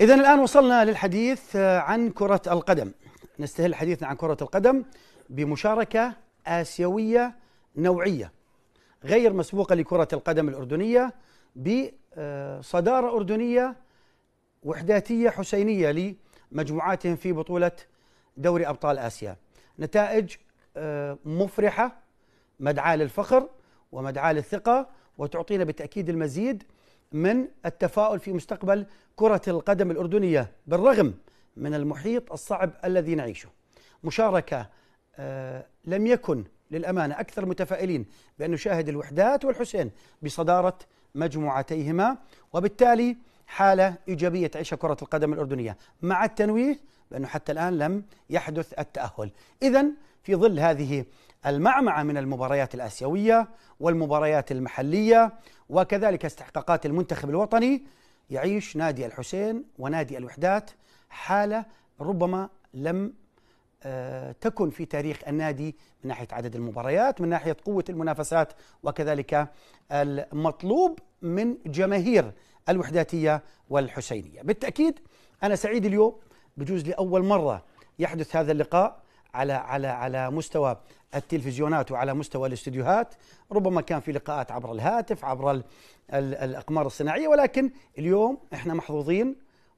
إذا الآن وصلنا للحديث آه، عن كرة القدم نستهل حديثنا عن كرة القدم بمشاركة آسيوية نوعية غير مسبوقة لكرة القدم الأردنية بصدارة أردنية وحداتية حسينية لمجموعاتهم في بطولة دوري أبطال آسيا نتائج آه، مفرحة مدعاة للفخر ومدعاة للثقة وتعطينا بالتأكيد المزيد من التفاؤل في مستقبل كرة القدم الأردنية بالرغم من المحيط الصعب الذي نعيشه مشاركة آه، لم يكن للأمانة أكثر متفائلين بأن نشاهد الوحدات والحسين بصدارة مجموعتيهما وبالتالي حالة إيجابية تعيشها كرة القدم الأردنية مع التنويه بأنه حتى الآن لم يحدث التأهل إذا في ظل هذه المعمعة من المباريات الآسيوية والمباريات المحلية وكذلك استحقاقات المنتخب الوطني يعيش نادي الحسين ونادي الوحدات حالة ربما لم آه، تكن في تاريخ النادي من ناحية عدد المباريات من ناحية قوة المنافسات وكذلك المطلوب من جماهير الوحداتية والحسينية بالتأكيد أنا سعيد اليوم بجوز لأول مرة يحدث هذا اللقاء على على على مستوى التلفزيونات وعلى مستوى الاستديوهات ربما كان في لقاءات عبر الهاتف عبر الـ الـ الاقمار الصناعيه ولكن اليوم احنا محظوظين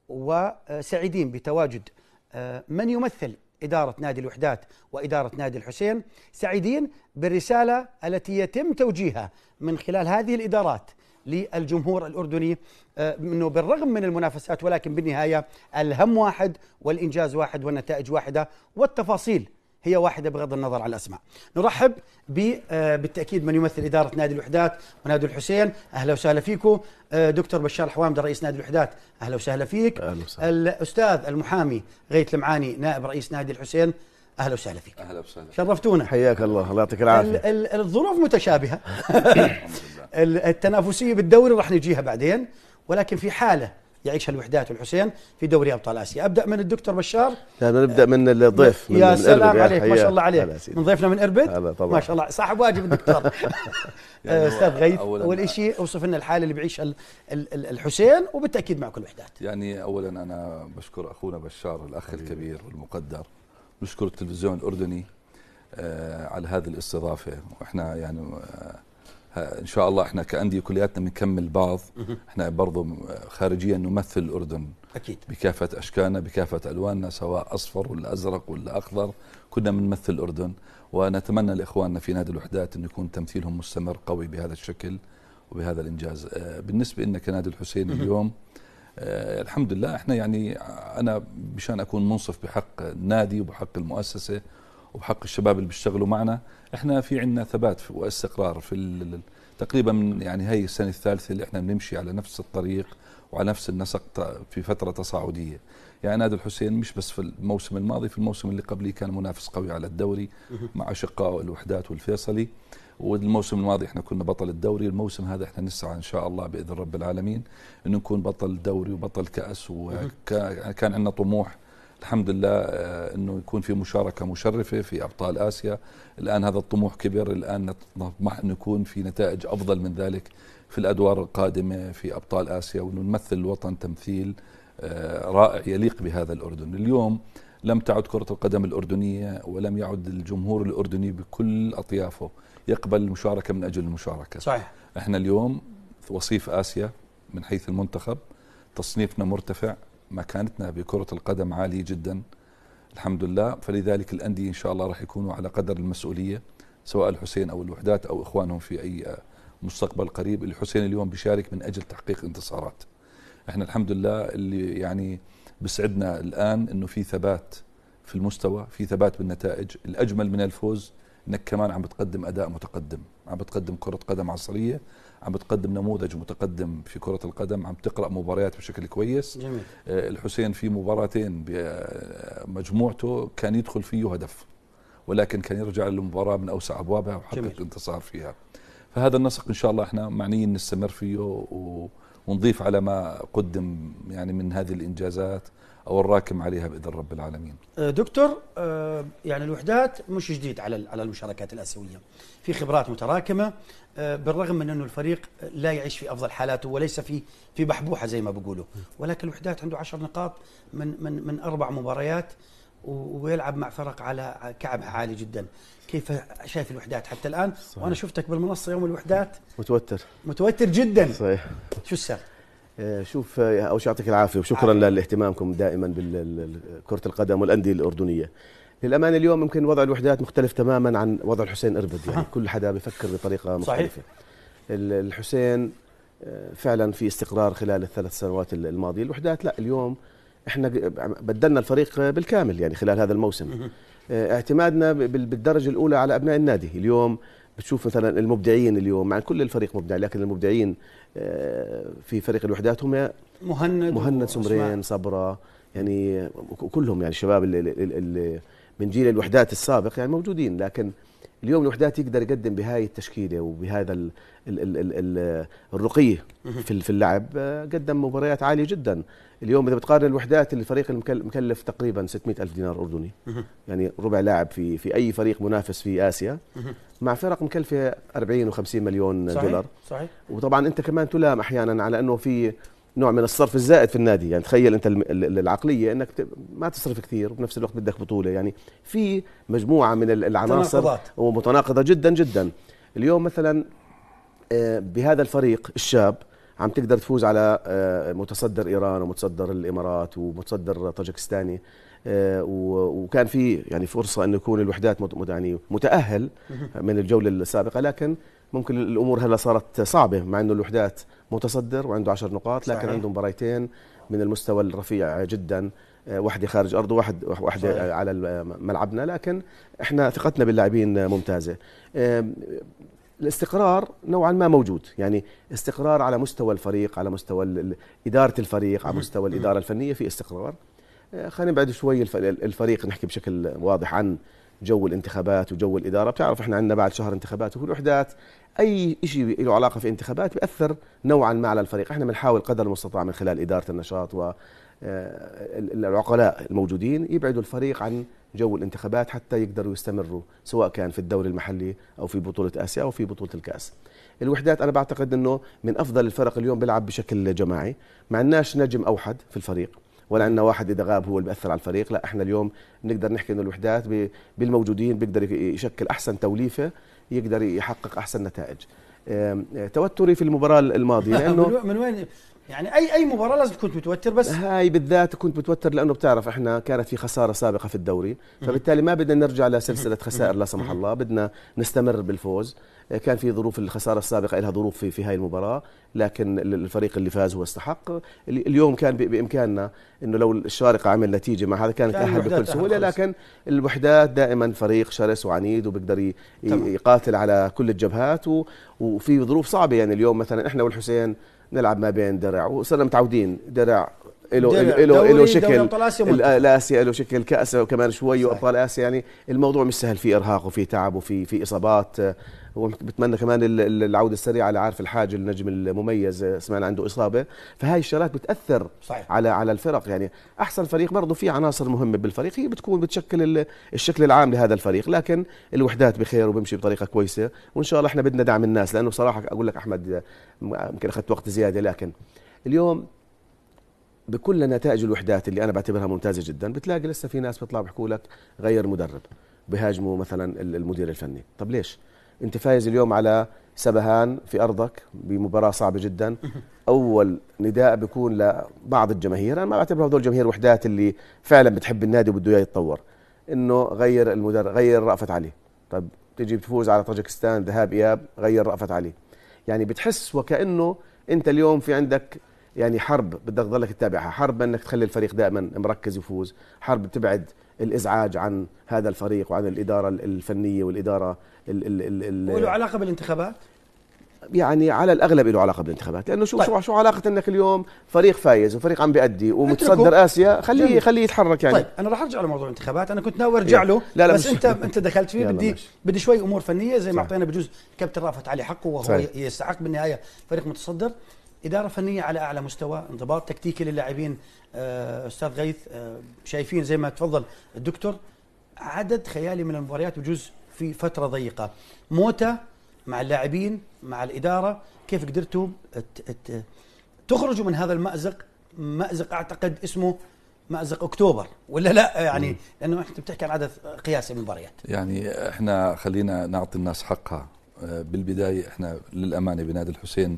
وسعيدين بتواجد آه، من يمثل إدارة نادي الوحدات وإدارة نادي الحسين سعيدين بالرسالة التي يتم توجيهها من خلال هذه الإدارات للجمهور الأردني آه، أنه بالرغم من المنافسات ولكن بالنهاية الهم واحد والإنجاز واحد والنتائج واحدة والتفاصيل هي واحدة بغض النظر عن الأسماء نرحب آه، بالتأكيد من يمثل إدارة نادي الوحدات ونادي الحسين أهلا وسهلا فيكم آه، دكتور بشار حوامد رئيس نادي الوحدات أهلا وسهلا فيك أهلا وسهلا. الأستاذ المحامي غيث المعاني نائب رئيس نادي الحسين اهلا وسهلا فيك اهلا وسهلا شرفتونا حياك الله الله يعطيك العافيه الظروف متشابهه التنافسيه بالدوري راح نجيها بعدين ولكن في حاله يعيشها الوحدات والحسين في دوري ابطال اسيا ابدا من الدكتور بشار لا نبدا من الضيف من يا سلام عليك ما شاء الله عليك من ضيفنا من اربد ما شاء الله صاحب واجب الدكتور يعني آه، استاذ غيث اول شيء اوصف لنا الحاله اللي بيعيشها الحسين وبالتاكيد مع كل الوحدات يعني اولا انا بشكر اخونا بشار الاخ الكبير والمقدر نشكر التلفزيون الأردني آه، على هذه الاستضافة وإحنا يعني آه، ان شاء الله احنا كانديه كلياتنا بنكمل بعض احنا برضه آه، خارجيا نمثل الاردن اكيد بكافه اشكالنا بكافه الواننا سواء اصفر ولا ازرق ولا اخضر كنا بنمثل الاردن ونتمنى لاخواننا في نادي الوحدات انه يكون تمثيلهم مستمر قوي بهذا الشكل وبهذا الانجاز بالنسبه لنا كنادي الحسين اليوم آه، الحمد لله احنا يعني انا مشان اكون منصف بحق النادي وبحق المؤسسه وبحق الشباب اللي بيشتغلوا معنا احنا في عندنا ثبات واستقرار في تقريبا من يعني هي السنه الثالثه اللي احنا بنمشي على نفس الطريق وعلى نفس النسق في فتره تصاعديه يعني نادي الحسين مش بس في الموسم الماضي في الموسم اللي قبليه كان منافس قوي على الدوري مع اشقائه الوحدات والفيصلي والموسم الماضي احنا كنا بطل الدوري الموسم هذا احنا نسعى ان شاء الله باذن رب العالمين انه نكون بطل دوري وبطل كاس وكان عندنا طموح الحمد لله آه، انه يكون في مشاركه مشرفه في ابطال اسيا الان هذا الطموح كبر الان نطمح انه يكون في نتائج افضل من ذلك في الادوار القادمه في ابطال اسيا ونمثل الوطن تمثيل آه، رائع يليق بهذا الاردن اليوم لم تعد كره القدم الاردنيه ولم يعد الجمهور الاردني بكل اطيافه يقبل المشاركه من اجل المشاركه صحيح احنا اليوم وصيف اسيا من حيث المنتخب تصنيفنا مرتفع مكانتنا بكره القدم عاليه جدا الحمد لله فلذلك الانديه ان شاء الله راح يكونوا على قدر المسؤوليه سواء الحسين او الوحدات او اخوانهم في اي مستقبل قريب الحسين اليوم بيشارك من اجل تحقيق انتصارات احنا الحمد لله اللي يعني بسعدنا الان انه في ثبات في المستوى في ثبات بالنتائج الاجمل من الفوز انك كمان عم بتقدم اداء متقدم عم بتقدم كره قدم عصريه عم بتقدم نموذج متقدم في كرة القدم عم تقرأ مباريات بشكل كويس جميل. آه، الحسين في مباراتين بمجموعته آه، كان يدخل فيه هدف ولكن كان يرجع للمباراة من أوسع أبوابها وحقق انتصار فيها فهذا النسق إن شاء الله إحنا معنيين نستمر فيه ونضيف على ما قدم يعني من هذه الإنجازات او الراكم عليها باذن رب العالمين. أه، دكتور أه، يعني الوحدات مش جديد على على المشاركات الاسيويه. في خبرات متراكمه أه، بالرغم من انه الفريق لا يعيش في افضل حالاته وليس في في بحبوحه زي ما بيقولوا، ولكن الوحدات عنده 10 نقاط من من من اربع مباريات ويلعب مع فرق على كعبها عالي جدا كيف شايف الوحدات حتى الان صحيح. وانا شفتك بالمنصه يوم الوحدات متوتر متوتر جدا صحيح شو السر آه، شوف آه، اول شيء يعطيك العافيه وشكرا لاهتمامكم دائما بكره القدم والانديه الاردنيه للامانه اليوم يمكن وضع الوحدات مختلف تماما عن وضع الحسين اربد يعني كل حدا بفكر بطريقه مختلفه صحيح. الحسين آه، فعلا في استقرار خلال الثلاث سنوات الماضيه الوحدات لا اليوم احنا بدلنا الفريق بالكامل يعني خلال هذا الموسم اعتمادنا بالدرجه الاولى على ابناء النادي اليوم بتشوف مثلا المبدعين اليوم مع كل الفريق مبدع لكن المبدعين في فريق الوحدات هم مهند مهند سمرين صبره يعني كلهم يعني الشباب اللي, اللي من جيل الوحدات السابق يعني موجودين لكن اليوم الوحدات يقدر يقدم بهاي التشكيله وبهذا الـ الـ الـ الـ الرقي في في اللعب آه، قدم مباريات عاليه جدا اليوم اذا بتقارن الوحدات الفريق المكلف تقريبا 600 الف دينار اردني يعني ربع لاعب في في اي فريق منافس في اسيا مع فرق مكلفه 40 و50 مليون صحيح دولار صحيح وطبعا انت كمان تلام احيانا على انه في نوع من الصرف الزائد في النادي يعني تخيل انت العقليه انك ما تصرف كثير وبنفس الوقت بدك بطوله يعني في مجموعه من العناصر ومتناقضه جدا جدا اليوم مثلا آه، بهذا الفريق الشاب عم تقدر تفوز على آه، متصدر ايران ومتصدر الامارات ومتصدر طاجكستاني آه، وكان في يعني فرصه انه يكون الوحدات يعني متاهل من الجوله السابقه لكن ممكن الامور هلا صارت صعبه مع انه الوحدات متصدر وعنده 10 نقاط لكن صحيح. عنده مباريتين من المستوى الرفيع جدا آه، واحدة خارج أرضه واحد واحدة على ملعبنا لكن احنا ثقتنا باللاعبين ممتازة الاستقرار نوعا ما موجود يعني استقرار على مستوى الفريق على مستوى إدارة الفريق على مستوى الإدارة الفنية في استقرار آه، خلينا نبعد شوي الفريق نحكي بشكل واضح عن جو الانتخابات وجو الاداره بتعرف احنا عندنا بعد شهر انتخابات وكل الوحدات اي شيء له علاقه في انتخابات بياثر نوعا ما على الفريق احنا بنحاول قدر المستطاع من خلال اداره النشاط و آه، العقلاء الموجودين يبعدوا الفريق عن جو الانتخابات حتى يقدروا يستمروا سواء كان في الدوري المحلي او في بطوله اسيا او في بطوله الكاس. الوحدات انا بعتقد انه من افضل الفرق اليوم بيلعب بشكل جماعي، ما عندناش نجم اوحد في الفريق ولا عندنا واحد اذا غاب هو اللي بياثر على الفريق، لا احنا اليوم نقدر نحكي انه الوحدات بالموجودين بيقدر يشكل احسن توليفه يقدر يحقق احسن نتائج توتري في المباراه الماضيه لانه من وين يعني اي اي مباراه لازم كنت متوتر بس هاي بالذات كنت متوتر لانه بتعرف احنا كانت في خساره سابقه في الدوري فبالتالي ما بدنا نرجع لسلسله خسائر لا سمح الله بدنا نستمر بالفوز كان في ظروف الخساره السابقه لها ظروف في في هاي المباراه لكن الفريق اللي فاز هو استحق اليوم كان بامكاننا انه لو الشارقه عمل نتيجه مع هذا كان تاهل بكل سهوله لكن الوحدات دائما فريق شرس وعنيد وبيقدر يقاتل على كل الجبهات وفي ظروف صعبه يعني اليوم مثلا احنا والحسين نلعب ما بين درع وصرنا متعودين درع له له آه، له شكل الاسيا له شكل كاس وكمان شوي وابطال اسيا يعني الموضوع مش سهل في ارهاق وفي تعب وفي في اصابات آه، وبتمنى كمان العوده السريعه لعارف الحاج النجم المميز آه، سمعنا عنده اصابه فهاي الشغلات بتاثر صحيح. على على الفرق يعني احسن فريق برضه في عناصر مهمه بالفريق هي بتكون بتشكل الشكل العام لهذا الفريق لكن الوحدات بخير وبمشي بطريقه كويسه وان شاء الله احنا بدنا دعم الناس لانه بصراحه اقول لك احمد يمكن اخذت وقت زياده لكن اليوم بكل نتائج الوحدات اللي انا بعتبرها ممتازه جدا بتلاقي لسه في ناس بيطلعوا بيحكوا لك غير مدرب بهاجموا مثلا المدير الفني طب ليش انت فايز اليوم على سبهان في ارضك بمباراه صعبه جدا اول نداء بيكون لبعض الجماهير انا ما بعتبر هذول جماهير وحدات اللي فعلا بتحب النادي وبده اياه يتطور انه غير المدرب غير رأفت علي طب تجي بتفوز على طاجكستان ذهاب اياب غير رأفت علي يعني بتحس وكانه انت اليوم في عندك يعني حرب بدك تضلك تتابعها حرب انك تخلي الفريق دائما مركز يفوز حرب تبعد الازعاج عن هذا الفريق وعن الاداره الفنيه والاداره ال ال ال وله علاقه بالانتخابات يعني على الاغلب له علاقه بالانتخابات لانه شو طيب. شو شو علاقه انك اليوم فريق فايز وفريق عم بيأدي ومتصدر اسيا خليه جميل. خليه يتحرك يعني طيب انا راح ارجع لموضوع الانتخابات انا كنت ناوي ارجع له لا لا بس انت انت دخلت فيه بدي ماشي. بدي شوي امور فنيه زي ما اعطينا بجوز كابتن رافت علي حقه وهو يستحق بالنهايه فريق متصدر اداره فنيه على اعلى مستوى انضباط تكتيكي للاعبين آه، استاذ غيث آه، شايفين زي ما تفضل الدكتور عدد خيالي من المباريات بجوز في فتره ضيقه موتى مع اللاعبين مع الاداره كيف قدرتوا تخرجوا من هذا المازق مازق اعتقد اسمه مازق اكتوبر ولا لا يعني لانه انت بتحكي عن عدد قياسي من المباريات يعني احنا خلينا نعطي الناس حقها آه، بالبدايه احنا للامانه بنادي الحسين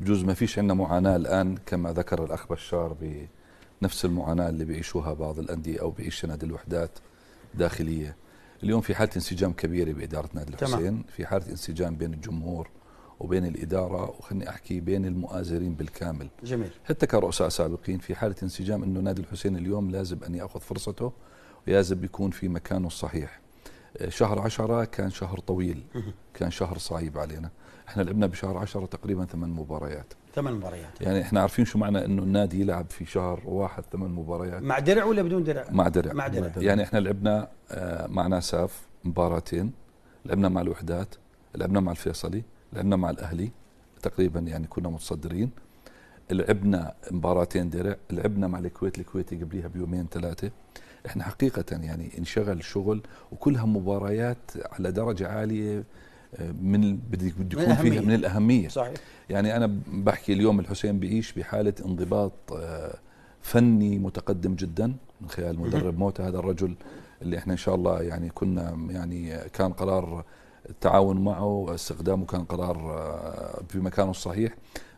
بجوز ما فيش عندنا معاناه الان كما ذكر الاخ بشار بنفس المعاناه اللي بيعيشوها بعض الانديه او بيعيش نادي الوحدات داخليه اليوم في حاله انسجام كبيره باداره نادي الحسين تمام. في حاله انسجام بين الجمهور وبين الاداره وخلني احكي بين المؤازرين بالكامل جميل حتى كرؤساء سابقين في حاله انسجام انه نادي الحسين اليوم لازم ان ياخذ فرصته ولازم يكون في مكانه الصحيح شهر عشرة كان شهر طويل كان شهر صعيب علينا احنا لعبنا بشهر 10 تقريبا ثمان مباريات ثمان مباريات يعني احنا عارفين شو معنى انه النادي يلعب في شهر واحد ثمان مباريات مع درع ولا بدون درع؟ مع درع مع درع يعني احنا لعبنا آه، مع ناساف مباراتين لعبنا مع الوحدات لعبنا مع الفيصلي لعبنا مع الاهلي تقريبا يعني كنا متصدرين لعبنا مباراتين درع لعبنا مع الكويت الكويتي قبليها بيومين ثلاثه احنا حقيقه يعني انشغل شغل وكلها مباريات على درجه عاليه من بدي بده يكون فيها من الاهميه صحيح يعني انا بحكي اليوم الحسين بيعيش بحاله انضباط آه، فني متقدم جدا من خلال مدرب موتى هذا الرجل اللي احنا ان شاء الله يعني كنا يعني كان قرار التعاون معه واستخدامه كان قرار آه، في مكانه الصحيح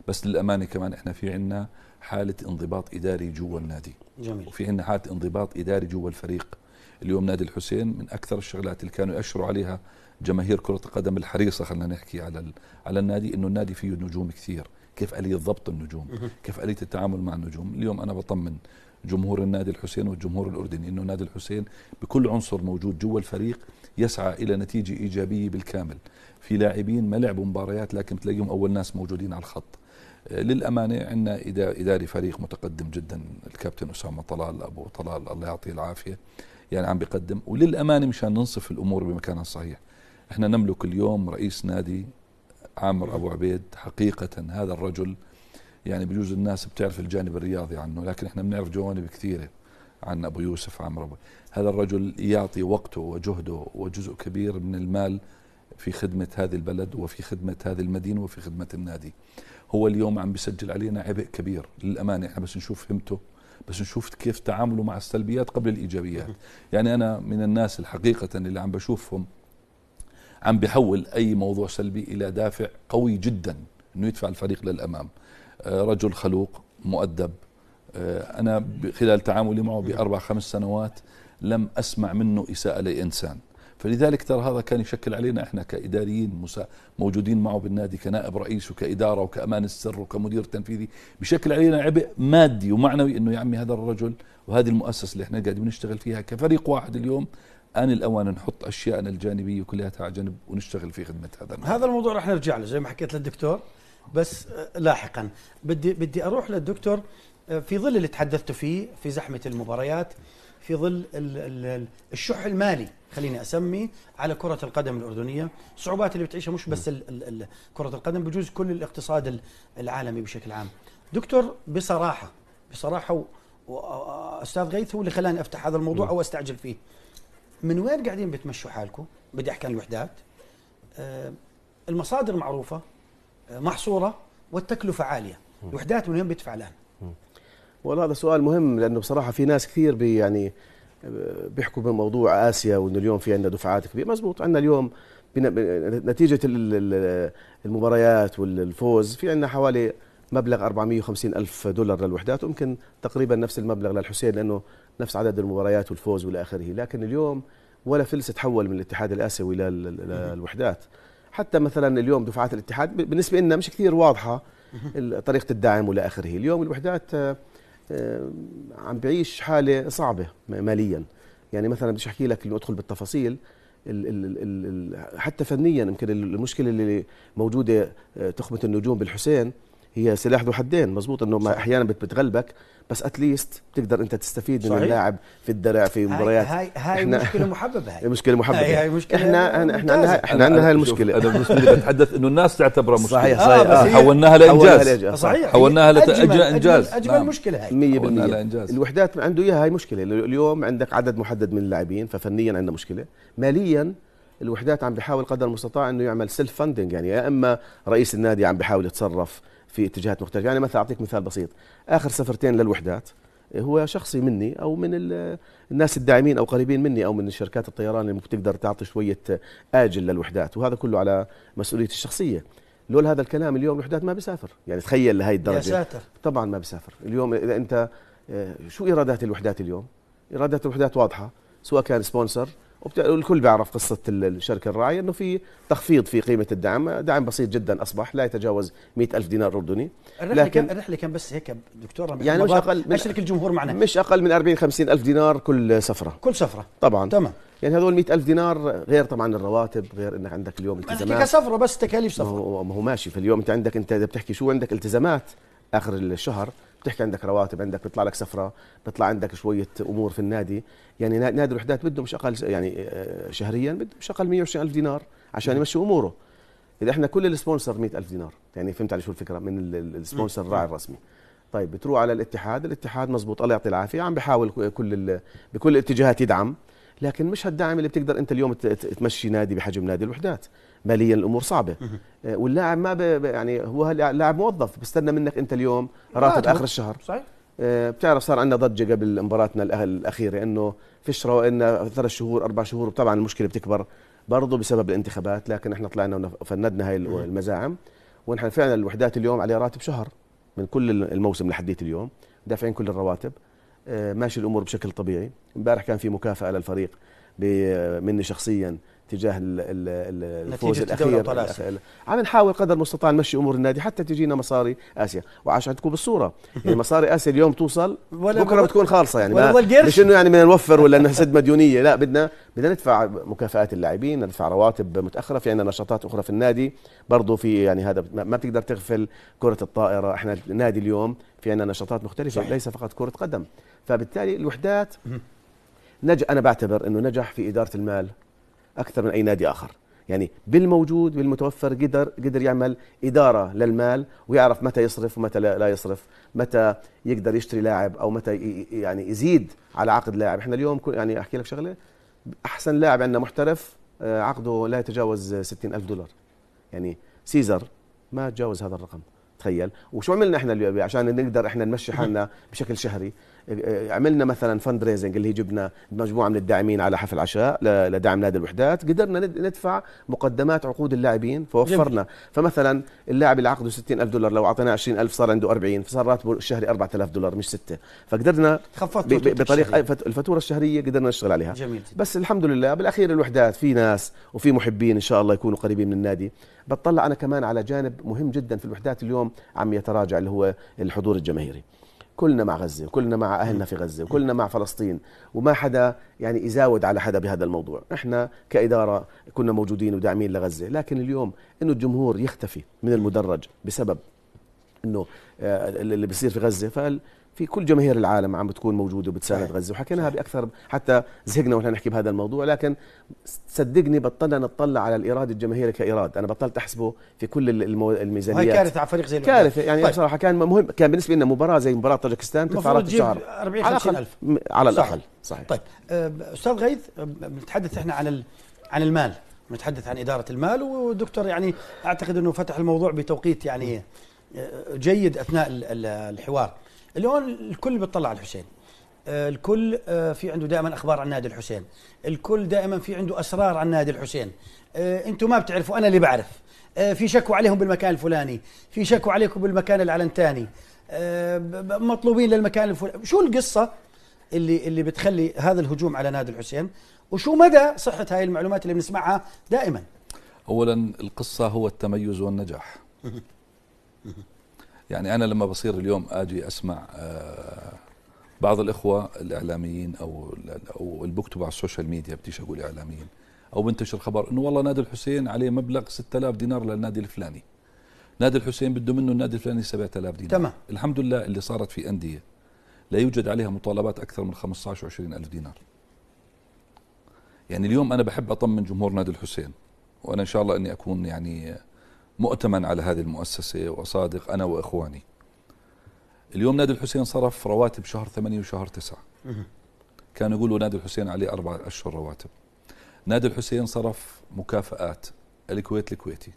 بس للامانه كمان احنا في عندنا حاله انضباط اداري جوا النادي جميل وفي عندنا حاله انضباط اداري جوا الفريق اليوم نادي الحسين من اكثر الشغلات اللي كانوا ياشروا عليها جماهير كره القدم الحريصه خلينا نحكي على على النادي انه النادي فيه نجوم كثير كيف آلية ضبط النجوم كيف آلية التعامل مع النجوم اليوم أنا بطمن جمهور النادي الحسين والجمهور الأردني أنه نادي الحسين بكل عنصر موجود جوا الفريق يسعى إلى نتيجة إيجابية بالكامل في لاعبين ما لعبوا مباريات لكن تلاقيهم أول ناس موجودين على الخط آه، للأمانة عندنا إداري فريق متقدم جدا الكابتن أسامة طلال أبو طلال الله يعطيه العافية يعني عم بقدم وللأمانة مشان ننصف الأمور بمكانها الصحيح احنا نملك اليوم رئيس نادي عامر ابو عبيد حقيقه هذا الرجل يعني بجوز الناس بتعرف الجانب الرياضي عنه لكن احنا بنعرف جوانب كثيره عن ابو يوسف عامر أبو هذا الرجل يعطي وقته وجهده وجزء كبير من المال في خدمة هذه البلد وفي خدمة هذه المدينة وفي خدمة النادي هو اليوم عم بيسجل علينا عبء كبير للأمانة احنا بس نشوف فهمته بس نشوف كيف تعامله مع السلبيات قبل الإيجابيات يعني أنا من الناس الحقيقة اللي عم بشوفهم عم بحول أي موضوع سلبي إلى دافع قوي جدا أنه يدفع الفريق للأمام آه، رجل خلوق مؤدب آه، أنا خلال تعاملي معه بأربع خمس سنوات لم أسمع منه إساءة لإنسان فلذلك ترى هذا كان يشكل علينا احنا كاداريين موجودين معه بالنادي كنائب رئيس وكاداره وكامان السر وكمدير تنفيذي بشكل علينا عبء مادي ومعنوي انه يا عمي هذا الرجل وهذه المؤسسه اللي احنا قاعدين بنشتغل فيها كفريق واحد اليوم آن الأوان نحط أشياءنا الجانبية كلها على جنب ونشتغل في خدمة هذا الموضوع. هذا الموضوع رح نرجع له زي ما حكيت للدكتور بس آه، لاحقا بدي بدي أروح للدكتور آه، في ظل اللي تحدثتوا فيه في زحمة المباريات في ظل الشح المالي خليني اسمي على كرة القدم الأردنية الصعوبات اللي بتعيشها مش بس كرة القدم بجوز كل الاقتصاد العالمي بشكل عام دكتور بصراحة بصراحة وأستاذ غيث هو اللي خلاني أفتح هذا الموضوع نعم. أو أستعجل فيه من وين قاعدين بتمشوا حالكم؟ بدي احكي عن الوحدات. آه، المصادر معروفه آه، محصوره والتكلفه عاليه، الوحدات من وين بيدفع الان؟ والله هذا سؤال مهم لانه بصراحه في ناس كثير بي يعني آه، بيحكوا بموضوع اسيا وانه اليوم في عندنا دفعات كبيره، مزبوط عندنا اليوم نتيجه المباريات والفوز في عندنا حوالي مبلغ 450 ألف دولار للوحدات ويمكن تقريبا نفس المبلغ للحسين لأنه نفس عدد المباريات والفوز والى اخره، لكن اليوم ولا فلس تحول من الاتحاد الاسيوي للوحدات. حتى مثلا اليوم دفعات الاتحاد بالنسبه لنا مش كثير واضحه طريقه الدعم والى اخره، اليوم الوحدات آه، آه، عم بعيش حاله صعبه ماليا. يعني مثلا بديش احكي لك ادخل بالتفاصيل الـ ال ال حتى فنيا يمكن المشكله اللي موجوده آه، تخبط النجوم بالحسين هي سلاح ذو حدين مزبوط انه ما احيانا بتغلبك بس اتليست بتقدر انت تستفيد صحيح. من اللاعب في الدرع في مباريات هاي هاي, هاي مشكله محببه هاي مشكله محببه هاي, هاي مشكله احنا احنا عندنا احنا عندنا هاي المشكله انا بالنسبه لي بتحدث انه الناس تعتبرها مشكله صحيح آه، صحيح آه حولناها لانجاز صحيح نعم. حولناها لانجاز اجمل نعم. مشكله هاي 100% الوحدات عنده اياها هاي مشكله اليوم عندك عدد محدد من اللاعبين ففنيا عندنا مشكله ماليا الوحدات عم بحاول قدر المستطاع انه يعمل سيلف فاندنج يعني يا اما رئيس النادي عم بحاول يتصرف في اتجاهات مختلفه يعني مثلا اعطيك مثال بسيط اخر سفرتين للوحدات إيه، هو شخصي مني او من الناس الداعمين او قريبين مني او من شركات الطيران اللي بتقدر تعطي شويه اجل للوحدات وهذا كله على مسؤوليتي الشخصيه لول هذا الكلام اليوم الوحدات ما بيسافر يعني تخيل لهي الدرجه يا ساتر طبعا ما بيسافر اليوم اذا انت إيه، شو ايرادات الوحدات اليوم ايرادات الوحدات واضحه سواء كان سبونسر والكل بيعرف قصة الشركة الراعية أنه في تخفيض في قيمة الدعم دعم بسيط جدا أصبح لا يتجاوز مئة ألف دينار أردني الرحلة لكن كان الرحلة كان بس هيك دكتور يعني مش أقل من أشرك الجمهور معنا مش أقل من 40 50 ألف دينار كل سفرة كل سفرة طبعا تمام يعني هذول مئة ألف دينار غير طبعا الرواتب غير انك عندك اليوم التزامات كسفره بس تكاليف سفره ما هو ماشي في اليوم انت عندك انت اذا بتحكي شو عندك التزامات اخر الشهر بتحكي عندك رواتب عندك بيطلع لك سفره بيطلع عندك شويه امور في النادي يعني نادي الوحدات بده مش اقل يعني آه، شهريا بده مش اقل 120 الف دينار عشان يمشي اموره اذا احنا كل السبونسر 100000 دينار يعني فهمت علي شو الفكره من السبونسر الراعي الرسمي طيب بتروح على الاتحاد الاتحاد مزبوط الله يعطيه العافيه عم بحاول كل بكل الاتجاهات يدعم لكن مش هالدعم اللي بتقدر انت اليوم تمشي نادي بحجم نادي الوحدات ماليا الامور صعبه آه، واللاعب ما يعني هو لاعب موظف بستنى منك انت اليوم راتب اخر الشهر صحيح آه، بتعرف صار عندنا ضجه قبل مباراتنا الاخيره انه فيش ان ثلاث شهور اربع شهور وطبعا المشكله بتكبر برضه بسبب الانتخابات لكن احنا طلعنا وفندنا هاي المزاعم ونحن فعلا الوحدات اليوم عليها راتب شهر من كل الموسم لحديت اليوم دافعين كل الرواتب آه، ماشي الامور بشكل طبيعي امبارح كان في مكافاه للفريق مني شخصيا تجاه الفوز الاخير عم نحاول قدر المستطاع نمشي امور النادي حتى تجينا مصاري اسيا وعشان تكون بالصوره يعني مصاري اسيا اليوم توصل بكره بتكون خالصه يعني ولا مش انه يعني بدنا نوفر ولا نسد مديونيه لا بدنا بدنا ندفع مكافئات اللاعبين ندفع رواتب متاخره في عندنا نشاطات اخرى في النادي برضه في يعني هذا ما بتقدر تغفل كره الطائره احنا النادي اليوم في عندنا نشاطات مختلفه صحيح. ليس فقط كره قدم فبالتالي الوحدات نج انا بعتبر انه نجح في اداره المال اكثر من اي نادي اخر يعني بالموجود بالمتوفر قدر قدر يعمل اداره للمال ويعرف متى يصرف ومتى لا يصرف متى يقدر يشتري لاعب او متى يعني يزيد على عقد لاعب احنا اليوم يعني احكي لك شغله احسن لاعب عندنا محترف آه، عقده لا يتجاوز 60 ألف دولار يعني سيزر ما تجاوز هذا الرقم تخيل وشو عملنا احنا عشان نقدر احنا نمشي حالنا بشكل شهري آه، عملنا مثلا فند ريزنج اللي هي جبنا مجموعه من الداعمين على حفل عشاء لدعم نادي الوحدات قدرنا ندفع مقدمات عقود اللاعبين فوفرنا جميل. فمثلا اللاعب اللي عقده 60000 دولار لو اعطيناه 20000 صار عنده 40 فصار راتبه الشهري 4000 دولار مش 6 فقدرنا بطريقه الفاتوره الشهريه قدرنا نشتغل عليها جميل. بس الحمد لله بالاخير الوحدات في ناس وفي محبين ان شاء الله يكونوا قريبين من النادي بتطلع انا كمان على جانب مهم جدا في الوحدات اليوم عم يتراجع اللي هو الحضور الجماهيري كلنا مع غزه وكلنا مع اهلنا في غزه وكلنا مع فلسطين وما حدا يعني يزاود على حدا بهذا الموضوع احنا كاداره كنا موجودين وداعمين لغزه لكن اليوم انه الجمهور يختفي من المدرج بسبب انه آه، اللي بيصير في غزه في كل جماهير العالم عم بتكون موجوده وبتساند غزه وحكيناها باكثر حتى زهقنا واحنا نحكي بهذا الموضوع لكن صدقني بطلنا نطلع على الايراد الجماهيري كايراد انا بطلت احسبه في كل الميزانيات هاي كارثه على فريق زي كارثه يعني طيب. بصراحه كان مهم كان بالنسبه لنا مباراه زي مباراه طاجكستان تدفع على الشهر 40 الاقل على الاقل صحيح طيب أه، استاذ غيث أه، بنتحدث احنا عن عن المال بنتحدث عن اداره المال والدكتور يعني اعتقد انه فتح الموضوع بتوقيت يعني أه، جيد اثناء الحوار اليوم الكل بيطلع على الحسين آه، الكل آه، في عنده دائما اخبار عن نادي الحسين الكل دائما في عنده اسرار عن نادي الحسين آه، انتم ما بتعرفوا انا اللي بعرف في شكوى عليهم بالمكان الفلاني في شكوى عليكم بالمكان العلن تاني مطلوبين للمكان الفلاني شو القصه اللي اللي بتخلي هذا الهجوم على نادي الحسين وشو مدى صحه هاي المعلومات اللي بنسمعها دائما اولا القصه هو التميز والنجاح يعني أنا لما بصير اليوم أجي أسمع آه، بعض الإخوة الإعلاميين أو أو اللي بكتبوا على السوشيال ميديا بديش أقول إعلاميين أو بنتشر خبر إنه والله نادي الحسين عليه مبلغ 6000 دينار للنادي الفلاني نادي الحسين بده منه النادي الفلاني 7000 دينار تمام الحمد لله اللي صارت في أندية لا يوجد عليها مطالبات أكثر من 15 20 ألف دينار يعني اليوم أنا بحب أطمن جمهور نادي الحسين وأنا إن شاء الله إني أكون يعني مؤتمن على هذه المؤسسة وصادق أنا وإخواني اليوم نادي الحسين صرف رواتب شهر ثمانية وشهر تسعة كانوا يقولوا نادي الحسين عليه أربعة أشهر رواتب نادي الحسين صرف مكافآت الكويت الكويتي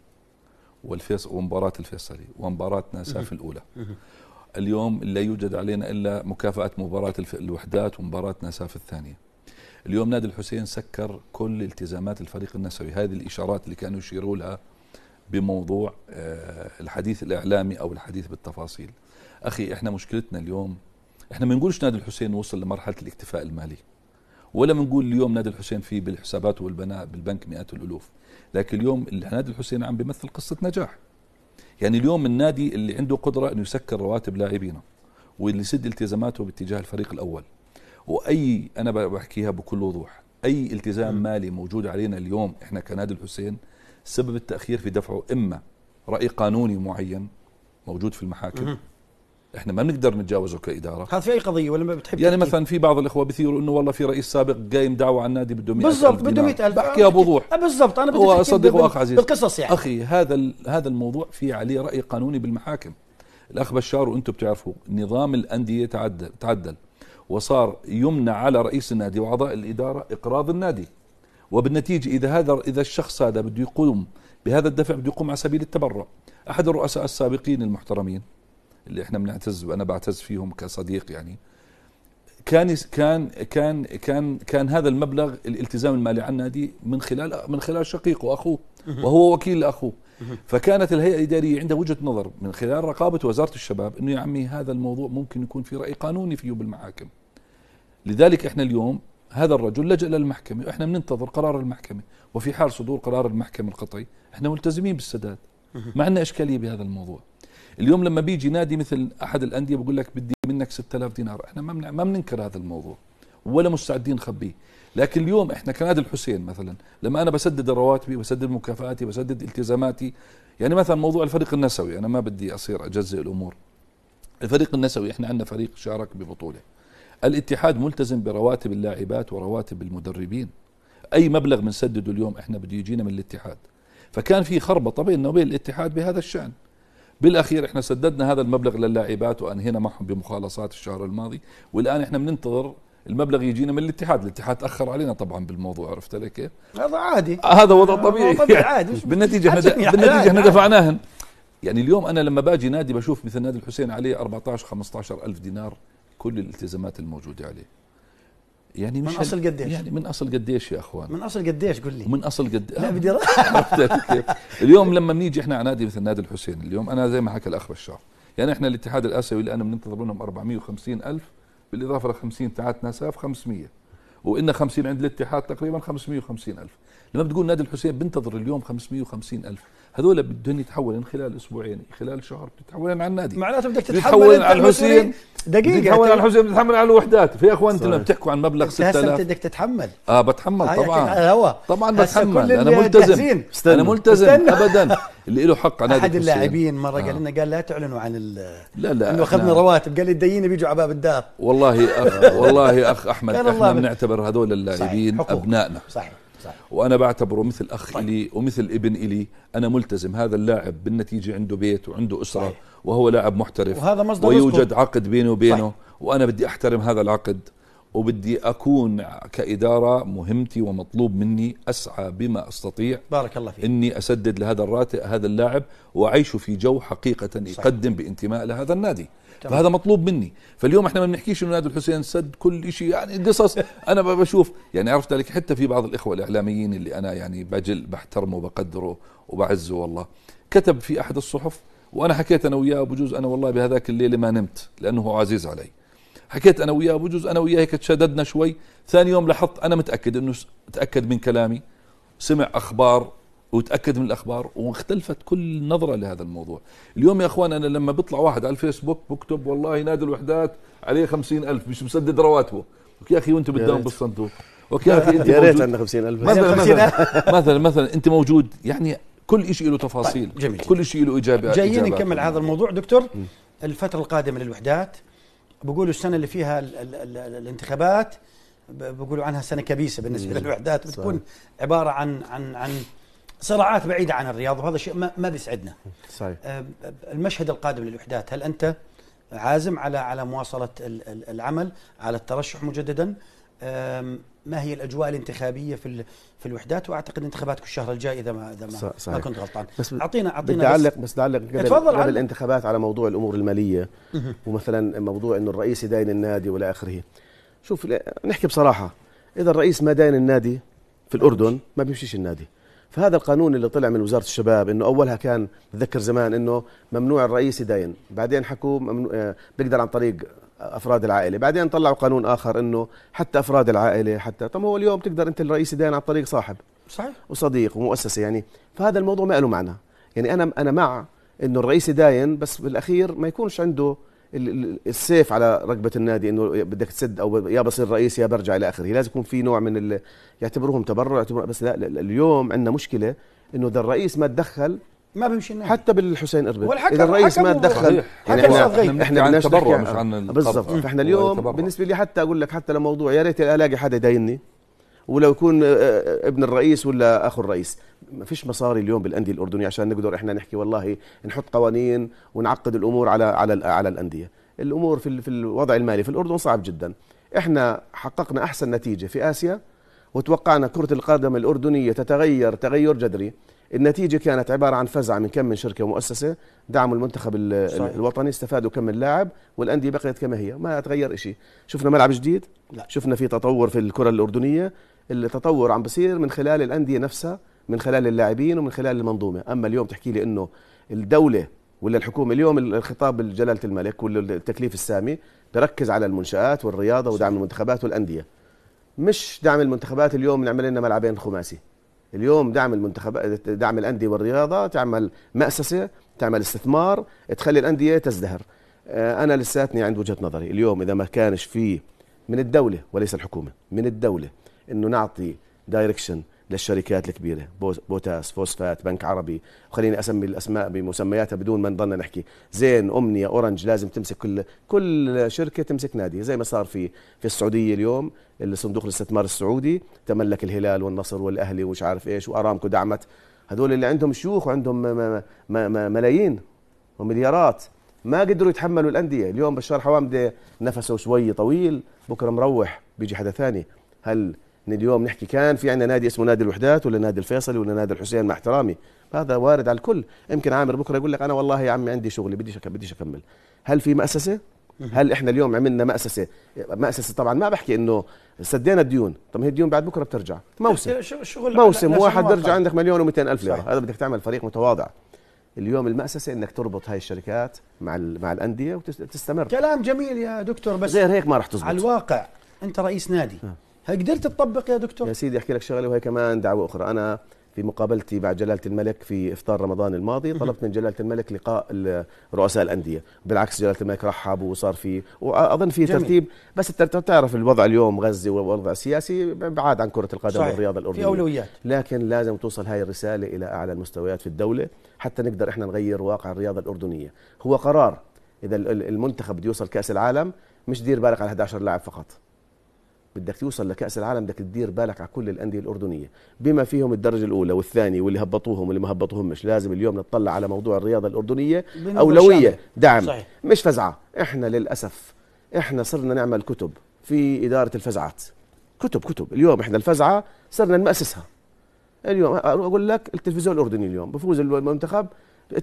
والفيص ومباراة الفيصلي ومباراة ناساف الأولى اليوم لا يوجد علينا إلا مكافأة مباراة الوحدات ومباراة ناساف الثانية اليوم نادي الحسين سكر كل التزامات الفريق النسوي هذه الإشارات اللي كانوا يشيروا لها بموضوع آه، الحديث الإعلامي أو الحديث بالتفاصيل أخي إحنا مشكلتنا اليوم إحنا ما نقولش نادي الحسين وصل لمرحلة الاكتفاء المالي ولا بنقول اليوم نادي الحسين فيه بالحسابات والبناء بالبنك مئات الالوف لكن اليوم نادي الحسين عم بيمثل قصه نجاح يعني اليوم النادي اللي عنده قدره انه يسكر رواتب لاعبينه واللي يسد التزاماته باتجاه الفريق الاول واي انا بحكيها بكل وضوح اي التزام مالي موجود علينا اليوم احنا كنادي الحسين سبب التاخير في دفعه اما راي قانوني معين موجود في المحاكم احنا ما بنقدر نتجاوزه كاداره هذا في اي قضيه ولا ما بتحب يعني مثلا في بعض الاخوه بيثيروا انه والله في رئيس سابق قايم دعوه على النادي بده 100 بالضبط بده 100 الف بحكيها بوضوح آه، بالضبط انا بدي هو صديق واخ عزيز بالقصص يعني اخي هذا هذا الموضوع في عليه راي قانوني بالمحاكم الاخ بشار وانتم بتعرفوا نظام الانديه تعدل تعدل وصار يمنع على رئيس النادي واعضاء الاداره اقراض النادي وبالنتيجه اذا هذا اذا الشخص هذا بده يقوم بهذا الدفع بده يقوم على سبيل التبرع احد الرؤساء السابقين المحترمين اللي احنا بنعتز وانا بعتز فيهم كصديق يعني كان كان كان كان كان هذا المبلغ الالتزام المالي على النادي من خلال من خلال شقيقه اخوه وهو وكيل لاخوه فكانت الهيئه الاداريه عندها وجهه نظر من خلال رقابه وزاره الشباب انه يا عمي هذا الموضوع ممكن يكون في راي قانوني فيه بالمحاكم لذلك احنا اليوم هذا الرجل لجأ للمحكمة وإحنا بننتظر قرار المحكمة وفي حال صدور قرار المحكمة القطعي إحنا ملتزمين بالسداد ما عندنا إشكالية بهذا الموضوع اليوم لما بيجي نادي مثل أحد الأندية بقول لك بدي منك 6000 دينار إحنا ما ما بننكر هذا الموضوع ولا مستعدين نخبيه لكن اليوم إحنا كنادي الحسين مثلا لما أنا بسدد رواتبي بسدد مكافآتي بسدد التزاماتي يعني مثلا موضوع الفريق النسوي أنا ما بدي أصير أجزئ الأمور الفريق النسوي إحنا عندنا فريق شارك ببطولة الاتحاد ملتزم برواتب اللاعبات ورواتب المدربين اي مبلغ بنسدده اليوم احنا بده يجينا من الاتحاد فكان في خربطه بيننا وبين الاتحاد بهذا الشان بالاخير احنا سددنا هذا المبلغ للاعبات وانهينا معهم بمخالصات الشهر الماضي والان احنا بننتظر المبلغ يجينا من الاتحاد، الاتحاد تاخر علينا طبعا بالموضوع عرفت علي كيف؟ هذا عادي هذا وضع طبيعي طبيعي عادي بالنتيجه احنا يعني بالنتيجه احنا دفعناهن يعني اليوم انا لما باجي نادي بشوف مثل نادي الحسين عليه 14 15 الف دينار كل الالتزامات الموجوده عليه يعني مش من اصل قديش يعني من اصل قديش يا اخوان من اصل قديش قل لي من اصل قد لا آه. بدي اليوم لما بنيجي احنا على نادي مثل نادي الحسين اليوم انا زي ما حكى الاخ بشار يعني احنا الاتحاد الاسيوي الان بننتظر منهم 450 الف بالاضافه ل 50 تاعت ساف 500 وإن 50 عند الاتحاد تقريبا 550 ألف لما بتقول نادي الحسين بنتظر اليوم 550 ألف هذول بدهم يتحولن خلال اسبوعين خلال شهر بتتحولن على النادي معناته بدك تتحول على الحسين دقيقه بتتحول على طيب. الحسين بتتحمل على الوحدات في اخوان انتم بتحكوا عن مبلغ 6000 بدك تتحمل اه بتحمل طبعا طبعا بتحمل انا ملتزم انا ملتزم ابدا اللي له حق على احد اللاعبين مره آه. قال لنا قال لا تعلنوا عن لا لا انه اخذنا رواتب قال لي تديني بيجوا على باب الدار والله أخ والله اخ احمد احنا بنعتبر هذول اللاعبين ابنائنا صحيح وانا بعتبره مثل اخ طيب. لي ومثل ابن الي انا ملتزم هذا اللاعب بالنتيجه عنده بيت وعنده اسره صحيح. وهو لاعب محترف وهذا مصدر ويوجد رزقه. عقد بيني وبينه صحيح. وانا بدي احترم هذا العقد وبدي اكون كاداره مهمتي ومطلوب مني اسعى بما استطيع بارك الله فيك اني اسدد لهذا الراتب هذا اللاعب واعيشه في جو حقيقه صحيح. يقدم بانتماء لهذا النادي تمام. فهذا مطلوب مني فاليوم احنا ما بنحكيش انه نادي الحسين سد كل شيء يعني قصص انا بشوف يعني عرفت لك حتى في بعض الاخوه الاعلاميين اللي انا يعني بجل بحترمه وبقدره وبعزه والله كتب في احد الصحف وانا حكيت انا وياه بجوز انا والله بهذاك الليله ما نمت لانه هو عزيز علي حكيت انا وياه بجوز انا وياه هيك تشددنا شوي ثاني يوم لاحظت انا متاكد انه تاكد من كلامي سمع اخبار وتاكد من الاخبار واختلفت كل النظره لهذا الموضوع اليوم يا اخوان انا لما بيطلع واحد على الفيسبوك بكتب والله نادي الوحدات عليه خمسين ألف مش مسدد رواتبه يا اخي وانت بتداوم بالصندوق اوكي يا اخي انت يا ريت عندنا 50000 مثلا مثلا مثلا مثلا انت موجود يعني كل شيء له تفاصيل طيب جميل كل شيء له ايجابيات جايين نكمل هذا الموضوع دكتور الفتره القادمه للوحدات بقولوا السنه اللي فيها الـ الـ الـ الانتخابات بقولوا عنها سنه كبيسه بالنسبه للوحدات بتكون عباره عباره عن عن عن صراعات بعيده عن الرياض وهذا شيء ما, ما بيسعدنا صحيح آه، المشهد القادم للوحدات هل انت عازم على على مواصله العمل على الترشح مجددا ما هي الاجواء الانتخابيه في في الوحدات واعتقد انتخاباتك الشهر الجاي اذا ما اذا ما, صحيح. ما كنت غلطان بس اعطينا اعطينا بدي اعلق بس بدي اعلق إيه، قبل عن... الانتخابات على موضوع الامور الماليه ومثلا موضوع انه الرئيس يداين النادي والى اخره شوف نحكي بصراحه اذا الرئيس ما داين النادي في الاردن ما بيمشيش النادي فهذا القانون اللي طلع من وزاره الشباب انه اولها كان بتذكر زمان انه ممنوع الرئيس يداين بعدين حكوا ممنوع آه، بيقدر عن طريق افراد العائله بعدين طلعوا قانون اخر انه حتى افراد العائله حتى طب هو اليوم تقدر انت الرئيس يداين عن طريق صاحب صحيح وصديق ومؤسسه يعني فهذا الموضوع ما له معنى يعني انا انا مع انه الرئيس يداين بس بالاخير ما يكونش عنده السيف على رقبه النادي انه بدك تسد او يا بصير رئيس يا برجع الى اخره لازم يكون في نوع من يعتبروهم تبرع يعتبروا بس لا اليوم عندنا مشكله انه اذا الرئيس ما تدخل ما بيمشي النادي حتى بالحسين اربد اذا الرئيس ما تدخل يعني احنا احنا عن يعني التبرع مش عن يعني بالضبط فاحنا اليوم بالنسبه لي حتى اقول لك حتى لموضوع يا ريت الاقي حدا يدايني ولو يكون آه، آه، ابن الرئيس ولا اخو الرئيس ما فيش مصاري اليوم بالانديه الاردنيه عشان نقدر احنا نحكي والله نحط قوانين ونعقد الامور على على على الانديه الامور في في الوضع المالي في الاردن صعب جدا احنا حققنا احسن نتيجه في اسيا وتوقعنا كره القدم الاردنيه تتغير تغير جذري النتيجه كانت عباره عن فزعه من كم من شركه ومؤسسه دعموا المنتخب صحيح. الوطني استفادوا كم من لاعب والانديه بقيت كما هي ما تغير شيء شفنا ملعب جديد لا. شفنا في تطور في الكره الاردنيه التطور عم بصير من خلال الانديه نفسها من خلال اللاعبين ومن خلال المنظومه اما اليوم تحكي لي انه الدوله ولا الحكومه اليوم الخطاب جلاله الملك والتكليف السامي بركز على المنشات والرياضه ودعم المنتخبات والانديه مش دعم المنتخبات اليوم نعمل لنا ملعبين خماسي اليوم دعم المنتخبات دعم الانديه والرياضه تعمل مأسسه تعمل استثمار تخلي الانديه تزدهر آه، انا لساتني عند وجهه نظري اليوم اذا ما كانش في من الدوله وليس الحكومه من الدوله انه نعطي دايركشن للشركات الكبيره بوتاس فوسفات بنك عربي وخليني اسمي الاسماء بمسمياتها بدون ما نضلنا نحكي زين امنيه اورنج لازم تمسك كل كل شركه تمسك نادي زي ما صار في في السعوديه اليوم صندوق الاستثمار السعودي تملك الهلال والنصر والاهلي ومش عارف ايش وارامكو دعمت هذول اللي عندهم شيوخ وعندهم ملايين ومليارات ما قدروا يتحملوا الانديه اليوم بشار حوامده نفسه شوي طويل بكره مروح بيجي حدا ثاني هل ان اليوم نحكي كان في عندنا نادي اسمه نادي الوحدات ولا نادي الفيصلي ولا نادي الحسين مع احترامي هذا وارد على الكل يمكن عامر بكره يقول لك انا والله يا عمي عندي شغلي بديش بديش اكمل هل في مؤسسه هل احنا اليوم عملنا مأسسة مأسسة طبعا ما بحكي انه سدينا الديون طب هي الديون بعد بكره بترجع موسم شغل موسم واحد بيرجع عندك مليون و الف ليره هذا بدك تعمل فريق متواضع اليوم المأسسة انك تربط هاي الشركات مع مع الاندية وتستمر كلام جميل يا دكتور بس غير هيك ما راح تزبط على الواقع انت رئيس نادي هل قدرت تطبق يا دكتور؟ يا سيدي احكي لك شغله وهي كمان دعوه اخرى انا في مقابلتي مع جلالة الملك في إفطار رمضان الماضي طلبت من جلالة الملك لقاء رؤساء الأندية بالعكس جلالة الملك رحبوا وصار في وأظن في ترتيب بس تعرف الوضع اليوم غزة والوضع السياسي بعاد عن كرة القدم صحيح. والرياضة الأردنية في أولويات لكن لازم توصل هاي الرسالة إلى أعلى المستويات في الدولة حتى نقدر إحنا نغير واقع الرياضة الأردنية هو قرار إذا المنتخب بده يوصل كأس العالم مش دير بالك على 11 لاعب فقط بدك توصل لكاس العالم بدك تدير بالك على كل الانديه الاردنيه بما فيهم الدرجه الاولى والثانيه واللي هبطوهم واللي ما هبطوهمش لازم اليوم نطلع على موضوع الرياضه الاردنيه اولويه دعم صحيح. مش فزعه احنا للاسف احنا صرنا نعمل كتب في اداره الفزعات كتب كتب اليوم احنا الفزعه صرنا نمأسسها اليوم اقول لك التلفزيون الاردني اليوم بفوز المنتخب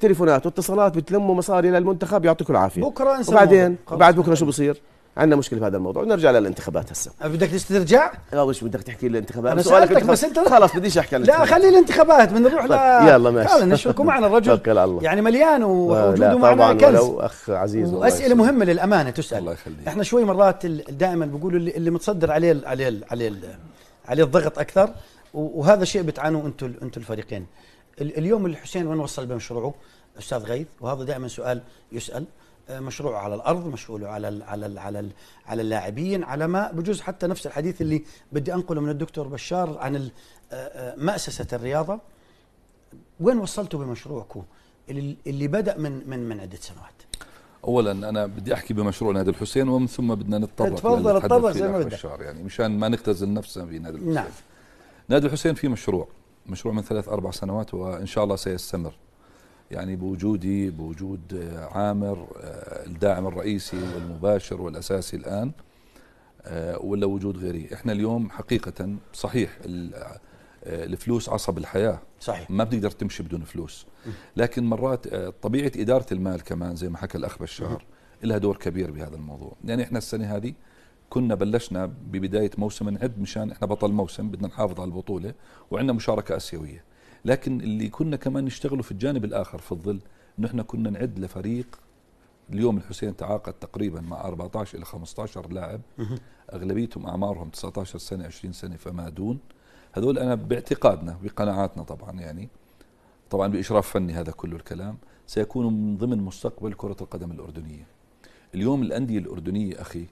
تليفونات واتصالات بتلموا مصاري للمنتخب يعطيكم العافيه بكره وبعدين بعد بكره شو بصير عندنا مشكله في هذا الموضوع نرجع للانتخابات هسه أه، بدك تسترجع؟ لا مش بدك تحكي الانتخابات انا سؤالك بس انت خلاص بديش احكي عن لا خلي الانتخابات بدنا نروح طيب، ل يلا ماشي تعال نشركوا معنا الرجل توكل على الله يعني مليان ووجوده معنا كنز ولو اخ عزيز واسئله مهمه للامانه تسال الله يخليك احنا شوي مرات دائما بقولوا اللي, اللي متصدر عليه عليه عليه عليه الضغط اكثر وهذا شيء بتعانوا انتم انتم الفريقين اليوم الحسين وين وصل بمشروعه استاذ غيث وهذا دائما سؤال يسال مشروعه على الارض مشروعه على الـ على الـ على الـ على اللاعبين على ما بجوز حتى نفس الحديث اللي بدي انقله من الدكتور بشار عن آه، آه، مأسسه الرياضه وين وصلتوا بمشروعكم اللي بدا من من من عده سنوات اولا انا بدي احكي بمشروع نادي الحسين ومن ثم بدنا نتطرق تفضل اتطرق زي ما بدك يعني مشان ما نختزل نفسنا في نادي الحسين نعم. نادي الحسين في مشروع مشروع من ثلاث اربع سنوات وان شاء الله سيستمر يعني بوجودي بوجود آه، عامر آه، الداعم الرئيسي والمباشر والأساسي الآن آه، ولا وجود غيري احنا اليوم حقيقة صحيح الفلوس عصب الحياة صحيح ما بتقدر تمشي بدون فلوس لكن مرات طبيعة إدارة المال كمان زي ما حكى الأخ بشار لها دور كبير بهذا الموضوع يعني احنا السنة هذه كنا بلشنا ببداية موسم نعد مشان احنا بطل موسم بدنا نحافظ على البطولة وعندنا مشاركة آسيوية لكن اللي كنا كمان نشتغله في الجانب الآخر في الظل أنه احنا كنا نعد لفريق اليوم الحسين تعاقد تقريبا مع 14 إلى 15 لاعب أغلبيتهم أعمارهم 19 سنة 20 سنة فما دون هذول أنا باعتقادنا بقناعاتنا طبعا يعني طبعا بإشراف فني هذا كله الكلام سيكونوا من ضمن مستقبل كرة القدم الأردنية اليوم الأندية الأردنية أخي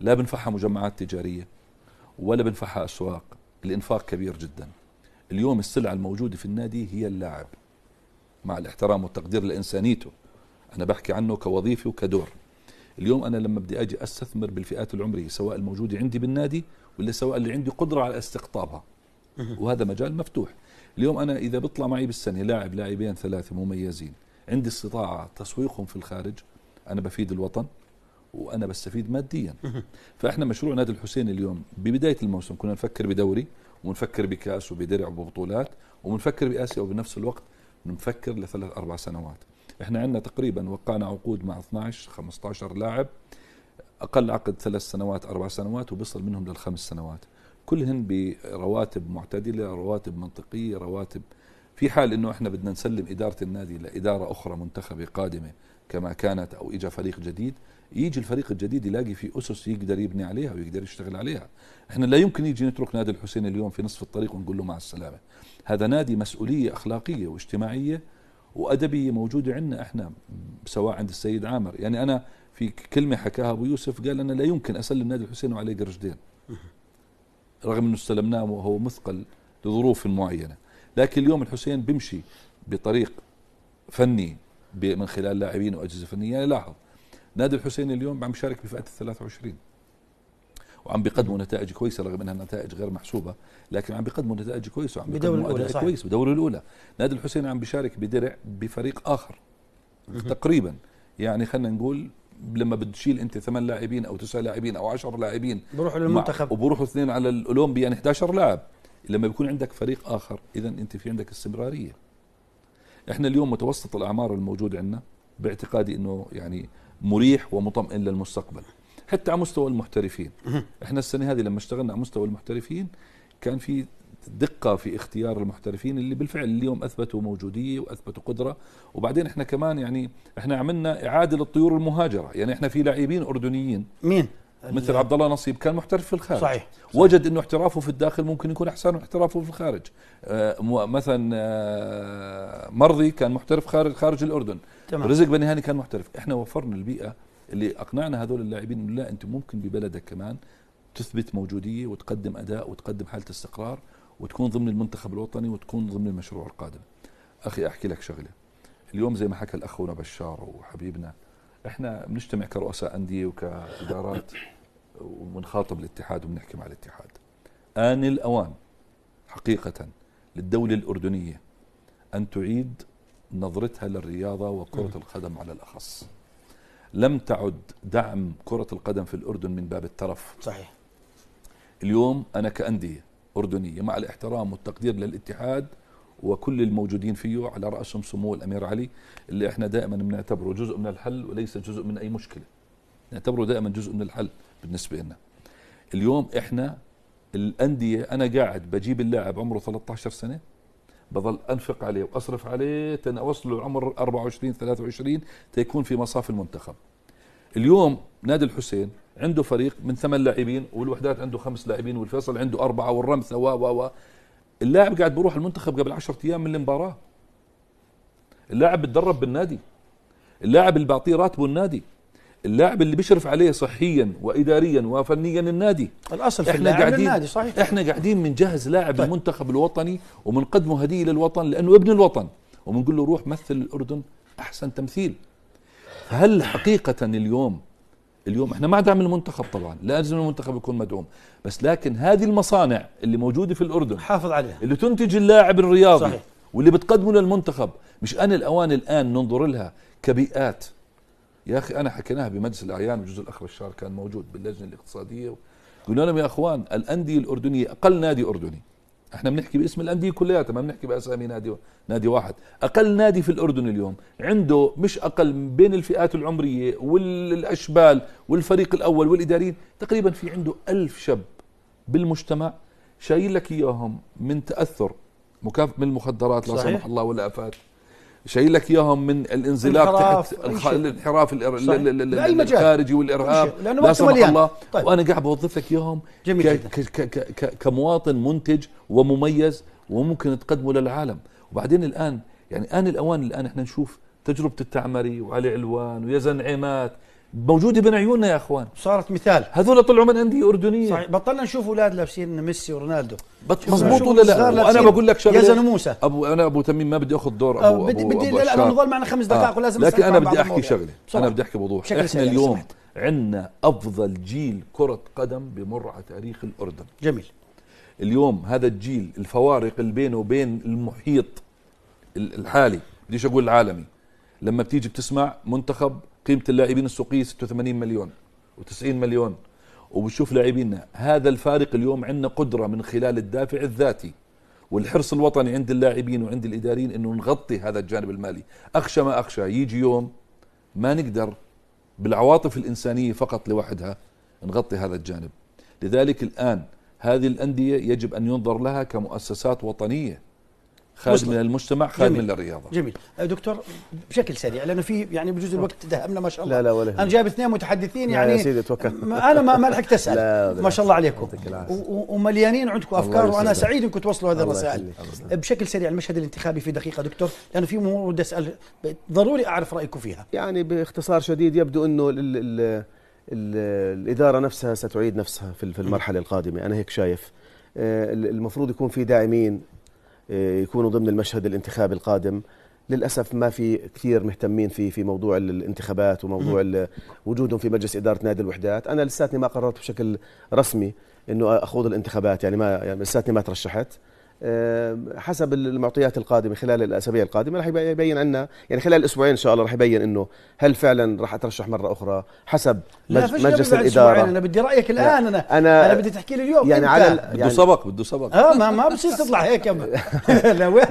لا بنفعها مجمعات تجارية ولا بنفعها أسواق الإنفاق كبير جدا اليوم السلعة الموجودة في النادي هي اللاعب مع الاحترام والتقدير لإنسانيته أنا بحكي عنه كوظيفة وكدور اليوم أنا لما بدي أجي أستثمر بالفئات العمرية سواء الموجودة عندي بالنادي ولا سواء اللي عندي قدرة على استقطابها وهذا مجال مفتوح اليوم أنا إذا بيطلع معي بالسنة لاعب لاعبين ثلاثة مميزين عندي استطاعة تسويقهم في الخارج أنا بفيد الوطن وانا بستفيد ماديا فاحنا مشروع نادي الحسين اليوم ببدايه الموسم كنا نفكر بدوري ونفكر بكاس وبدرع وببطولات ومنفكر باسيا وبنفس الوقت نفكر لثلاث اربع سنوات احنا عندنا تقريبا وقعنا عقود مع 12 15 لاعب اقل عقد ثلاث سنوات اربع سنوات وبصل منهم للخمس سنوات كلهن برواتب معتدله رواتب منطقيه رواتب في حال انه احنا بدنا نسلم اداره النادي لاداره اخرى منتخبه قادمه كما كانت او اجى فريق جديد يجي الفريق الجديد يلاقي في اسس يقدر يبني عليها ويقدر يشتغل عليها احنا لا يمكن يجي نترك نادي الحسين اليوم في نصف الطريق ونقول له مع السلامه هذا نادي مسؤوليه اخلاقيه واجتماعيه وادبيه موجوده عندنا احنا سواء عند السيد عامر يعني انا في كلمه حكاها ابو يوسف قال انا لا يمكن اسلم نادي الحسين وعليه قرش دين رغم انه استلمناه وهو مثقل لظروف معينه لكن اليوم الحسين بيمشي بطريق فني من خلال لاعبين واجهزه فنيه يعني لاحظ نادي الحسين اليوم عم يشارك بفئه ال 23 وعم بيقدموا نتائج كويسه رغم انها نتائج غير محسوبه لكن عم بيقدموا نتائج كويسه وعم بيقدموا اداء كويس بدوري الاولى نادي الحسين عم بيشارك بدرع بفريق اخر تقريبا يعني خلينا نقول لما بتشيل انت ثمان لاعبين او تسع لاعبين او 10 لاعبين بروحوا للمنتخب وبروحوا اثنين على الاولمبي يعني 11 لاعب لما بيكون عندك فريق اخر اذا انت في عندك استمراريه احنا اليوم متوسط الاعمار الموجود عندنا باعتقادي انه يعني مريح ومطمئن للمستقبل حتى على مستوى المحترفين احنا السنه هذه لما اشتغلنا على مستوى المحترفين كان في دقة في اختيار المحترفين اللي بالفعل اليوم أثبتوا موجودية وأثبتوا قدرة وبعدين إحنا كمان يعني إحنا عملنا إعادة للطيور المهاجرة يعني إحنا في لاعبين أردنيين مين؟ مثل عبد الله نصيب كان محترف في الخارج صحيح. صحيح. وجد انه احترافه في الداخل ممكن يكون احسن من احترافه في الخارج آه مثلا آه مرضي كان محترف خارج خارج الاردن تمام. رزق بني هاني كان محترف احنا وفرنا البيئه اللي اقنعنا هذول اللاعبين انه لا انت ممكن ببلدك كمان تثبت موجوديه وتقدم اداء وتقدم حاله استقرار وتكون ضمن المنتخب الوطني وتكون ضمن المشروع القادم اخي احكي لك شغله اليوم زي ما حكى الاخونا بشار وحبيبنا احنا بنجتمع كرؤساء انديه وكادارات ومنخاطب الاتحاد وبنحكي مع الاتحاد ان الاوان حقيقه للدوله الاردنيه ان تعيد نظرتها للرياضه وكره القدم على الاخص لم تعد دعم كره القدم في الاردن من باب الترف صحيح اليوم انا كانديه اردنيه مع الاحترام والتقدير للاتحاد وكل الموجودين فيه على رأسهم سمو الأمير علي اللي احنا دائما بنعتبره جزء من الحل وليس جزء من أي مشكلة نعتبره دائما جزء من الحل بالنسبة لنا اليوم احنا الأندية أنا قاعد بجيب اللاعب عمره 13 سنة بظل أنفق عليه وأصرف عليه تن أوصله عمر 24 23 تيكون في مصاف المنتخب اليوم نادي الحسين عنده فريق من ثمان لاعبين والوحدات عنده خمس لاعبين والفيصل عنده أربعة والرمثة و و و اللاعب قاعد بيروح المنتخب قبل 10 ايام من المباراه اللاعب بتدرب بالنادي اللاعب اللي بيعطيه راتبه النادي اللاعب اللي بيشرف عليه صحيا واداريا وفنيا النادي الاصل في احنا قاعدين النادي صحيح احنا قاعدين بنجهز لاعب طيب. المنتخب الوطني وبنقدمه هديه للوطن لانه ابن الوطن وبنقول له روح مثل الاردن احسن تمثيل هل حقيقه اليوم اليوم احنا مع دعم المنتخب طبعا لا لازم المنتخب يكون مدعوم بس لكن هذه المصانع اللي موجوده في الاردن حافظ عليها اللي تنتج اللاعب الرياضي صحيح. واللي بتقدمه للمنتخب مش انا الاوان الان ننظر لها كبيئات يا اخي انا حكيناها بمجلس الاعيان وجزء الاخ بشار كان موجود باللجنه الاقتصاديه قلنا لهم يا اخوان الانديه الاردنيه اقل نادي اردني احنا بنحكي باسم الانديه كلياتها ما بنحكي باسامي نادي نادي واحد اقل نادي في الاردن اليوم عنده مش اقل بين الفئات العمريه والاشبال والفريق الاول والاداريين تقريبا في عنده ألف شاب بالمجتمع شايل لك اياهم من تاثر مكافاه من المخدرات لا سمح الله والافات شايل لك اياهم من الانزلاق تحت الانحراف الخارجي والارهاب لا سمح الله طيب. وانا قاعد بوظف لك اياهم كمواطن منتج ومميز وممكن تقدمه للعالم وبعدين الان يعني ان الاوان الان احنا نشوف تجربه التعمري وعلي علوان ويزن عيمات موجوده بين عيوننا يا اخوان صارت مثال هذول طلعوا من انديه اردنيه صحيح بطلنا نشوف اولاد لابسين ميسي ورونالدو مضبوط ولا لا وانا بقول لك شغله يزن موسى ابو انا ابو تميم ما بدي اخذ دور آه، ابو بدي أبو بدي لانه نضل معنا خمس دقائق آه. ولازم لكن انا بدي احكي شغله انا بدي احكي بوضوح احنا اليوم عندنا افضل جيل كره قدم بمر على تاريخ الاردن جميل اليوم هذا الجيل الفوارق اللي بينه وبين المحيط الحالي بديش اقول العالمي لما بتيجي بتسمع منتخب قيمه اللاعبين السوقيه 86 مليون و90 مليون وبشوف لاعبينا هذا الفارق اليوم عندنا قدره من خلال الدافع الذاتي والحرص الوطني عند اللاعبين وعند الاداريين انه نغطي هذا الجانب المالي اخشى ما اخشى يجي يوم ما نقدر بالعواطف الانسانيه فقط لوحدها نغطي هذا الجانب لذلك الان هذه الانديه يجب ان ينظر لها كمؤسسات وطنيه خادم للمجتمع خادم للرياضه جميل أه، دكتور بشكل سريع لانه في يعني بجوز آه. الوقت دهمنا ما شاء الله لا لا ولا انا جايب اثنين متحدثين يعني يا سيدي توكل انا ما, ما لحقت اسال ما شاء الله عليكم ومليانين عندكم افكار وانا سعيد انكم توصلوا هذه الرسائل أه، بشكل سريع المشهد الانتخابي في دقيقه دكتور لانه في امور بدي اسال ضروري اعرف رايكم فيها يعني باختصار شديد يبدو انه الاداره نفسها ستعيد نفسها في المرحله القادمه انا هيك شايف المفروض يكون في داعمين آه، يكونوا ضمن المشهد الانتخابي القادم للاسف ما في كثير مهتمين في في موضوع الانتخابات وموضوع وجودهم في مجلس اداره نادي الوحدات انا لساتني ما قررت بشكل رسمي انه اخوض الانتخابات يعني ما يعني لساتني ما ترشحت آه، حسب المعطيات القادمه خلال الاسابيع القادمه رح يبين عنا يعني خلال اسبوعين ان شاء الله رح يبين انه هل فعلا رح اترشح مره اخرى حسب مج مجلس الاداره انا بدي رايك الان يعني انا انا, أنا بدي تحكي لي اليوم يعني على يعني بده سبق بده سبق اه ما ما بصير تطلع هيك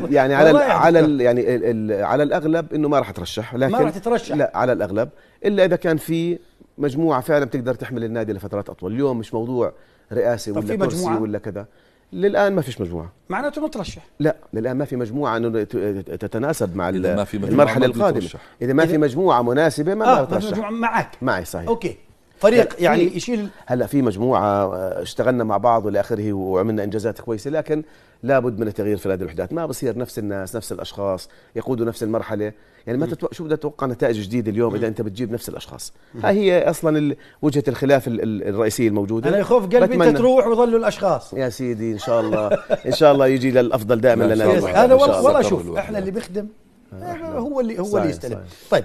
يعني على يعني. على ال يعني ال على الاغلب انه ما رح اترشح لكن ما رح تترشح لا على الاغلب الا اذا كان في مجموعه فعلا بتقدر تحمل النادي لفترات اطول اليوم مش موضوع رئاسي ولا كرسي ولا كذا للان ما فيش مجموعه معناته مترشح لا للان ما في مجموعه انه تتناسب مع إذا ما في المرحله القادمه اذا ما إذا في مجموعه مناسبه ما آه ما ترشح معك معي صحيح اوكي فريق يعني يشيل هلا في مجموعه آه، اشتغلنا مع بعض والى اخره وعملنا انجازات كويسه لكن لابد من التغيير في هذه الوحدات ما بصير نفس الناس نفس الاشخاص يقودوا نفس المرحله يعني ما تتو... شو بدك تتوقع نتائج جديده اليوم اذا انت بتجيب نفس الاشخاص هاي هي اصلا وجهه الخلاف الرئيسيه الموجوده انا يخوف قلبي بتمنى... انت تروح ويضلوا الاشخاص يا سيدي ان شاء الله ان شاء الله يجي للافضل دائما لنا هذا والله شوف احنا اللي بيخدم آه، هو اللي هو اللي يستلم طيب